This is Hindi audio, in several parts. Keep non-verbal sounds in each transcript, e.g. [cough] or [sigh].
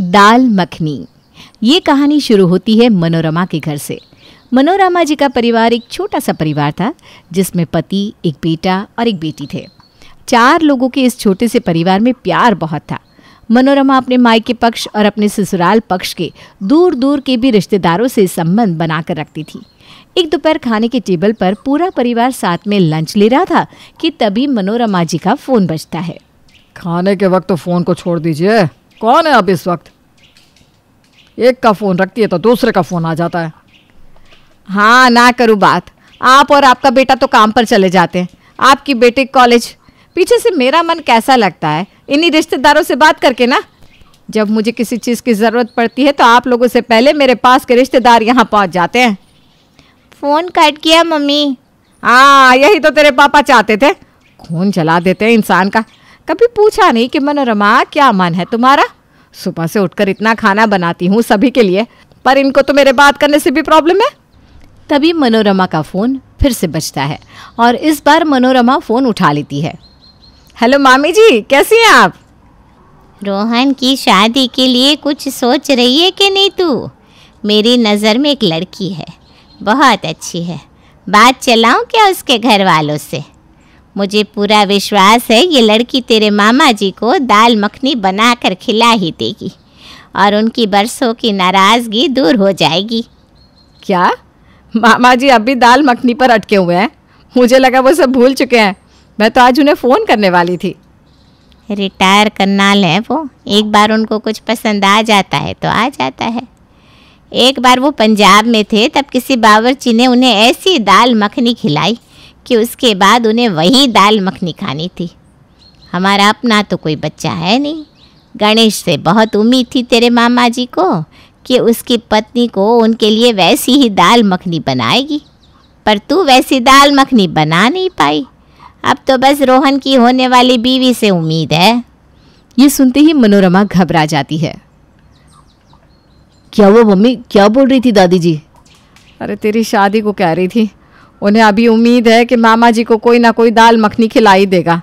दाल मखनी ये कहानी शुरू होती है मनोरमा के घर से मनोरमा जी का परिवार एक छोटा सा परिवार था जिसमें पति एक बेटा और एक बेटी थे चार लोगों के इस छोटे से परिवार में प्यार बहुत था मनोरमा अपने मायके पक्ष और अपने ससुराल पक्ष के दूर दूर के भी रिश्तेदारों से संबंध बनाकर रखती थी एक दोपहर खाने के टेबल पर पूरा परिवार साथ में लंच ले रहा था कि तभी मनोरमा जी का फ़ोन बजता है खाने के वक्त तो फ़ोन को छोड़ दीजिए कौन है अब इस वक्त एक का फ़ोन रखती है तो दूसरे का फ़ोन आ जाता है हाँ ना करूँ बात आप और आपका बेटा तो काम पर चले जाते हैं आपकी बेटी कॉलेज पीछे से मेरा मन कैसा लगता है इन्हीं रिश्तेदारों से बात करके ना जब मुझे किसी चीज़ की ज़रूरत पड़ती है तो आप लोगों से पहले मेरे पास के रिश्तेदार यहाँ पहुँच जाते हैं फ़ोन कट किया मम्मी हाँ यही तो तेरे पापा चाहते थे खून चला देते हैं इंसान का कभी पूछा नहीं कि मनोरमा क्या मन है तुम्हारा सुबह से उठकर इतना खाना बनाती हूँ सभी के लिए पर इनको तो मेरे बात करने से भी प्रॉब्लम है तभी मनोरमा का फ़ोन फिर से बचता है और इस बार मनोरमा फ़ोन उठा लेती है हेलो मामी जी कैसी हैं आप रोहन की शादी के लिए कुछ सोच रही है कि नहीं तू मेरी नज़र में एक लड़की है बहुत अच्छी है बात चलाऊं क्या उसके घर वालों से मुझे पूरा विश्वास है ये लड़की तेरे मामा जी को दाल मखनी बना कर खिला ही देगी और उनकी बरसों की नाराज़गी दूर हो जाएगी क्या मामा जी अभी दाल मखनी पर अटके हुए हैं मुझे लगा वो सब भूल चुके हैं मैं तो आज उन्हें फ़ोन करने वाली थी रिटायर करनाल है वो एक बार उनको कुछ पसंद आ जाता है तो आ जाता है एक बार वो पंजाब में थे तब किसी बावरची ने उन्हें ऐसी दाल मखनी खिलाई कि उसके बाद उन्हें वही दाल मखनी खानी थी हमारा अपना तो कोई बच्चा है नहीं गणेश से बहुत उम्मीद थी तेरे मामा जी को कि उसकी पत्नी को उनके लिए वैसी ही दाल मखनी बनाएगी पर तू वैसी दाल मखनी बना नहीं पाई अब तो बस रोहन की होने वाली बीवी से उम्मीद है ये सुनते ही मनोरमा घबरा जाती है क्या वो मम्मी क्या बोल रही थी दादी जी अरे तेरी शादी को कह रही थी उन्हें अभी उम्मीद है कि मामा जी को कोई ना कोई दाल मखनी खिलाई देगा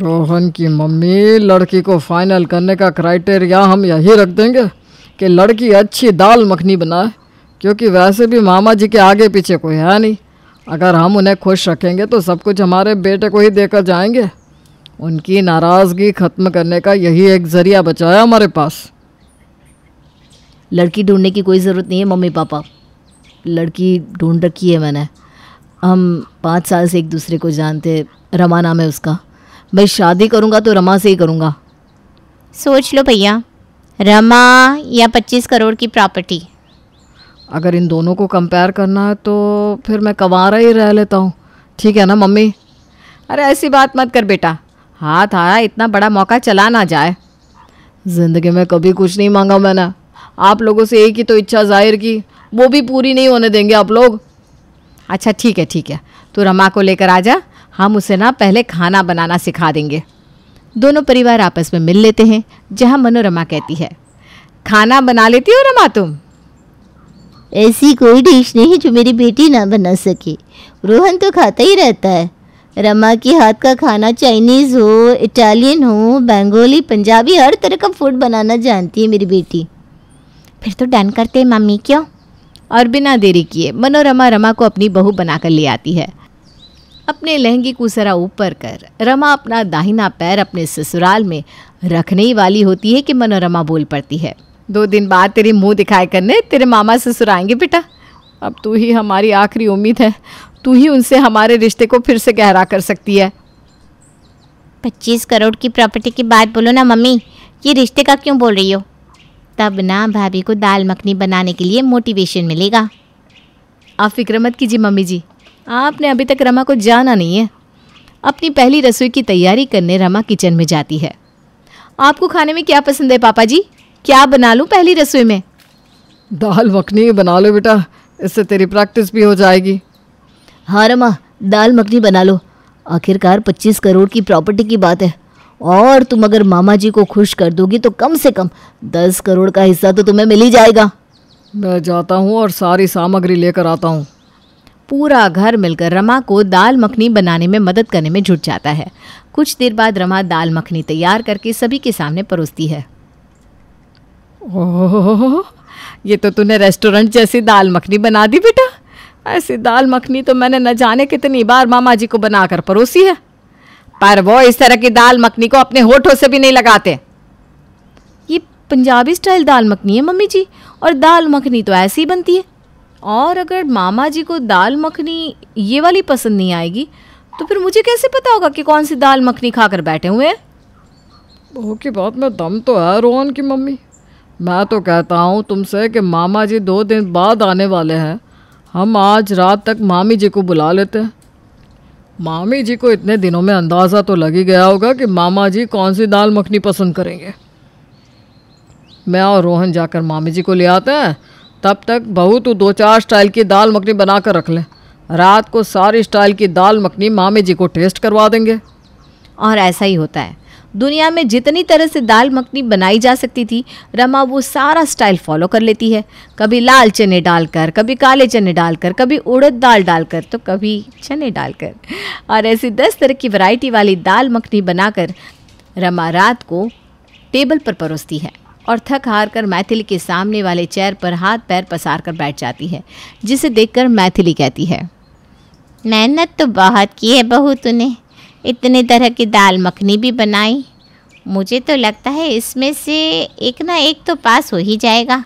रोहन की मम्मी लड़की को फाइनल करने का क्राइटेरिया हम यही रख देंगे कि लड़की अच्छी दाल मखनी बनाए क्योंकि वैसे भी मामा जी के आगे पीछे कोई है नहीं अगर हम उन्हें खुश रखेंगे तो सब कुछ हमारे बेटे को ही देकर जाएंगे उनकी नाराज़गी ख़त्म करने का यही एक ज़रिया बचा है हमारे पास लड़की ढूंढने की कोई ज़रूरत नहीं है मम्मी पापा लड़की ढूंढ रखी है मैंने हम पाँच साल से एक दूसरे को जानते रमा नाम है उसका मैं शादी करूँगा तो रमा से ही करूँगा सोच लो भैया रमा या पच्चीस करोड़ की प्रॉपर्टी अगर इन दोनों को कंपेयर करना है तो फिर मैं कवारा ही रह लेता हूँ ठीक है ना मम्मी अरे ऐसी बात मत कर बेटा हाथ आया इतना बड़ा मौका चला ना जाए ज़िंदगी में कभी कुछ नहीं मांगा मैंने आप लोगों से एक ही तो इच्छा जाहिर की वो भी पूरी नहीं होने देंगे आप लोग अच्छा ठीक है ठीक है तो रमा को लेकर आ जा हम उसे ना पहले खाना बनाना सिखा देंगे दोनों परिवार आपस में मिल लेते हैं जहाँ मनोरमा कहती है खाना बना लेती हो रमा तुम ऐसी कोई डिश नहीं जो मेरी बेटी ना बना सके रोहन तो खाता ही रहता है रमा के हाथ का खाना चाइनीज़ हो इटालियन हो बंगाली पंजाबी हर तरह का फूड बनाना जानती है मेरी बेटी फिर तो डन करते हैं मम्मी क्यों और बिना देरी किए मनोरमा रमा को अपनी बहू बनाकर ले आती है अपने लहंगे को सरा ऊपर कर रमा अपना दाहिना पैर अपने ससुराल में रखने ही वाली होती है कि मनोरमा बोल पड़ती है दो दिन बाद तेरे मुंह दिखाए करने तेरे मामा ससुर आएंगे बेटा अब तू ही हमारी आखिरी उम्मीद है तू ही उनसे हमारे रिश्ते को फिर से गहरा कर सकती है पच्चीस करोड़ की प्रॉपर्टी की बात बोलो ना मम्मी ये रिश्ते का क्यों बोल रही हो तब ना भाभी को दाल मखनी बनाने के लिए मोटिवेशन मिलेगा आप फिक्र मत कीजिए मम्मी जी आपने अभी तक रमा को जाना नहीं है अपनी पहली रसोई की तैयारी करने रमा किचन में जाती है आपको खाने में क्या पसंद है पापा जी क्या बना लूँ पहली रसोई में दाल मखनी बना लो बेटा इससे तेरी प्रैक्टिस भी हो जाएगी हाँ रमा दाल मखनी बना लो आखिरकार पच्चीस करोड़ की प्रॉपर्टी की बात है और तुम अगर मामा जी को खुश कर दोगी तो कम से कम दस करोड़ का हिस्सा तो तुम्हें मिल ही जाएगा मैं जाता हूँ और सारी सामग्री लेकर आता हूँ पूरा घर मिलकर रमा को दाल मखनी बनाने में मदद करने में जुट जाता है कुछ देर बाद रमा दाल मखनी तैयार करके सभी के सामने परोसती है ओह ये तो तूने रेस्टोरेंट जैसी दाल मखनी बना दी बेटा ऐसी दाल मखनी तो मैंने न जाने कितनी बार मामा जी को बनाकर परोसी है पर वो इस तरह की दाल मखनी को अपने होठों से भी नहीं लगाते ये पंजाबी स्टाइल दाल मखनी है मम्मी जी और दाल मखनी तो ऐसी ही बनती है और अगर मामा जी को दाल मखनी ये वाली पसंद नहीं आएगी तो फिर मुझे कैसे पता होगा कि कौन सी दाल मखनी खाकर बैठे हुए हैं बहू की बात में दम तो है रोहन की मम्मी मैं तो कहता हूँ तुमसे कि मामा जी दो दिन बाद आने वाले हैं हम आज रात तक मामी जी को बुला लेते हैं मामी जी को इतने दिनों में अंदाज़ा तो लग ही गया होगा कि मामा जी कौन सी दाल मखनी पसंद करेंगे मैं और रोहन जाकर मामी जी को ले आते हैं तब तक बहू तो दो चार स्टाइल की दाल मखनी बना कर रख लें रात को सारी स्टाइल की दाल मखनी मामी जी को टेस्ट करवा देंगे और ऐसा ही होता है दुनिया में जितनी तरह से दाल मखनी बनाई जा सकती थी रमा वो सारा स्टाइल फॉलो कर लेती है कभी लाल चने डालकर कभी काले चने डालकर कभी उड़द दाल डालकर तो कभी चने डालकर और ऐसी दस तरह की वैरायटी वाली दाल मखनी बनाकर रमा रात को टेबल पर परोसती है और थक हार कर मैथिली के सामने वाले चेयर पर हाथ पैर पसार कर बैठ जाती है जिसे देखकर मैथिली कहती है मेहनत तो बहुत की है बहू तूने इतने तरह की दाल मखनी भी बनाई मुझे तो लगता है इसमें से एक ना एक तो पास हो ही जाएगा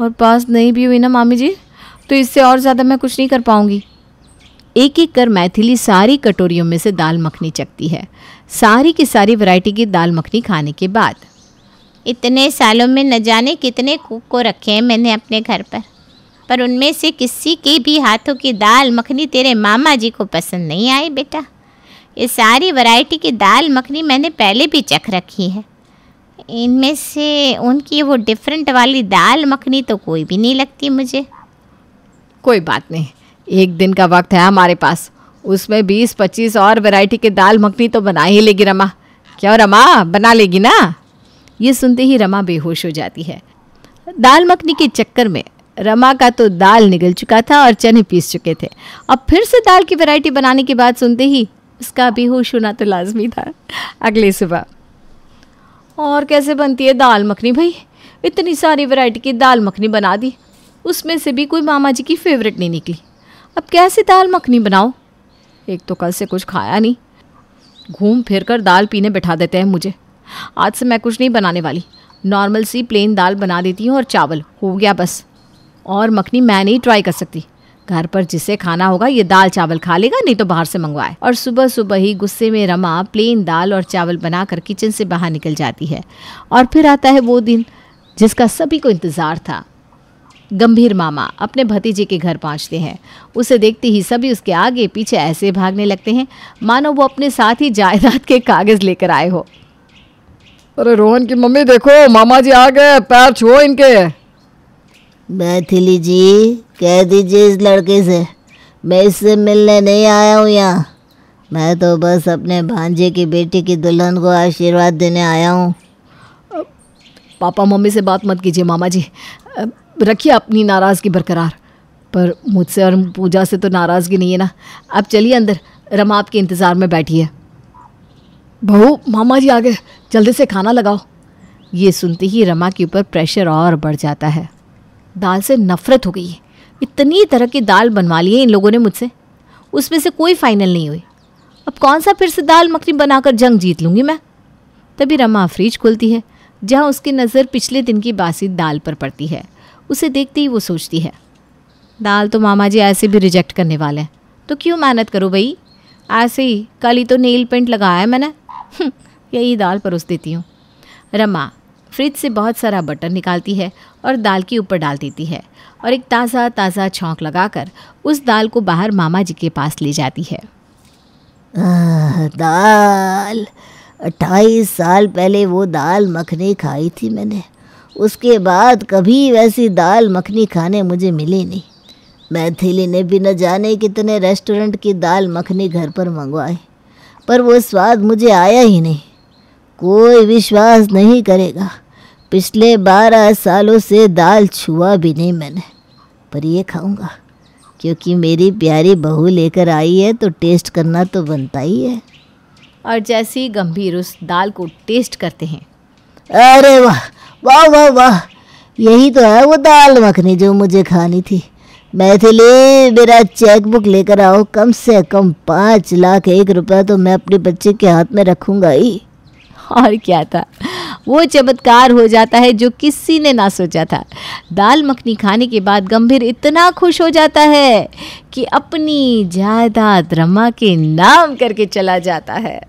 और पास नहीं भी हुई ना मामी जी तो इससे और ज़्यादा मैं कुछ नहीं कर पाऊँगी एक एक कर मैथिली सारी कटोरियों में से दाल मखनी चखती है सारी की सारी वैरायटी की दाल मखनी खाने के बाद इतने सालों में न जाने कितने कुक को रखे हैं मैंने अपने घर पर पर उनमें से किसी के भी हाथों की दाल मखनी तेरे मामा जी को पसंद नहीं आई बेटा ये सारी वैरायटी की दाल मखनी मैंने पहले भी चख रखी है इनमें से उनकी वो डिफरेंट वाली दाल मखनी तो कोई भी नहीं लगती मुझे कोई बात नहीं एक दिन का वक्त है हमारे पास उसमें बीस पच्चीस और वैरायटी के दाल मखनी तो बना ही लेगी रमा क्या रमा बना लेगी ना ये सुनते ही रमा बेहोश हो जाती है दाल मखनी के चक्कर में रमा का तो दाल निगल चुका था और चने पीस चुके थे अब फिर से दाल की वैरायटी बनाने के बाद सुनते ही इसका भी होश होना तो लाजमी था अगले सुबह और कैसे बनती है दाल मखनी भाई इतनी सारी वैरायटी की दाल मखनी बना दी उसमें से भी कोई मामा जी की फेवरेट नहीं निकली अब कैसे दाल मखनी बनाओ एक तो कल से कुछ खाया नहीं घूम फिर कर दाल पीने बैठा देते हैं मुझे आज से मैं कुछ नहीं बनाने वाली नॉर्मल सी प्लेन दाल बना देती हूँ और चावल हो गया बस और मखनी मैं नहीं ट्राई कर सकती घर पर जिसे खाना होगा ये दाल चावल खा लेगा नहीं तो बाहर से मंगवाए और सुबह सुबह ही गुस्से में रमा प्लेन दाल और चावल बनाकर किचन से बाहर निकल जाती है और फिर आता है वो दिन जिसका सभी को इंतज़ार था गंभीर मामा अपने भतीजे के घर पहुंचते हैं उसे देखते ही सभी उसके आगे पीछे ऐसे भागने लगते हैं मानो वो अपने साथ ही जायदाद के कागज़ लेकर आए हो अरे रोहन की मम्मी देखो मामा जी आ गए पैर छुओ इनके मैथिली जी कह दीजिए इस लड़के से मैं इससे मिलने नहीं आया हूँ यहाँ मैं तो बस अपने भांजे की बेटी की दुल्हन को आशीर्वाद देने आया हूँ पापा मम्मी से बात मत कीजिए मामा जी रखिए अपनी नाराज़गी बरकरार पर मुझसे और पूजा से तो नाराज़गी नहीं है ना आप चलिए अंदर रमा आपके इंतज़ार में बैठी है बहू मामा जी आगे जल्दी से खाना लगाओ ये सुनते ही रमा के ऊपर प्रेशर और बढ़ जाता है दाल से नफरत हो गई है इतनी तरह की दाल बनवा ली है इन लोगों ने मुझसे उसमें से कोई फाइनल नहीं हुई अब कौन सा फिर से दाल मखनी बनाकर जंग जीत लूँगी मैं तभी रमा फ्रिज खोलती है जहाँ उसकी नज़र पिछले दिन की बासी दाल पर पड़ती है उसे देखते ही वो सोचती है दाल तो मामा जी ऐसे भी रिजेक्ट करने वाले हैं तो क्यों मेहनत करो भाई ऐसे ही कल ही तो नेल पेंट लगाया है मैंने [laughs] यही दाल परोस देती हूँ रमा फ्रिज से बहुत सारा बटर निकालती है और दाल के ऊपर डाल देती है और एक ताज़ा ताज़ा छौंक लगाकर उस दाल को बाहर मामा जी के पास ले जाती है आ, दाल अट्ठाईस साल पहले वो दाल मखनी खाई थी मैंने उसके बाद कभी वैसी दाल मखनी खाने मुझे मिली नहीं मैथिली ने भी न जाने कितने रेस्टोरेंट की दाल मखनी घर पर मंगवाए पर वो स्वाद मुझे आया ही नहीं कोई विश्वास नहीं करेगा पिछले बारह सालों से दाल छुआ भी नहीं मैंने पर ये खाऊंगा क्योंकि मेरी प्यारी बहू लेकर आई है तो टेस्ट करना तो बनता ही है और जैसे ही गंभीर उस दाल को टेस्ट करते हैं अरे वाह वाह वाह वाह यही तो है वो दाल मखनी जो मुझे खानी थी मैथिली मेरा चेकबुक लेकर आओ कम से कम पाँच लाख एक रुपया तो मैं अपने बच्चे के हाथ में रखूँगा ही और क्या था वो चमत्कार हो जाता है जो किसी ने ना सोचा था दाल मखनी खाने के बाद गंभीर इतना खुश हो जाता है कि अपनी जायदाद रमा के नाम करके चला जाता है